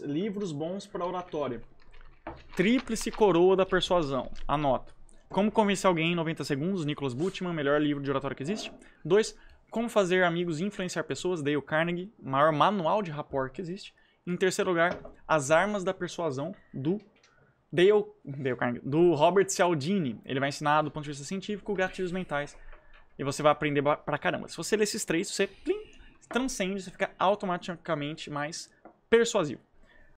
Livros bons para oratória. Tríplice Coroa da Persuasão. Anota. Como convencer alguém em 90 segundos, Nicholas Butman, melhor livro de oratória que existe. 2. Como fazer amigos e influenciar pessoas, Dale Carnegie, maior manual de rapport que existe. Em terceiro lugar, As Armas da Persuasão, do Dale, Dale Carnegie, do Robert Cialdini. Ele vai ensinar, do ponto de vista científico, gatilhos mentais. E você vai aprender pra caramba. Se você ler esses três, você plim, transcende, você fica automaticamente mais persuasivo.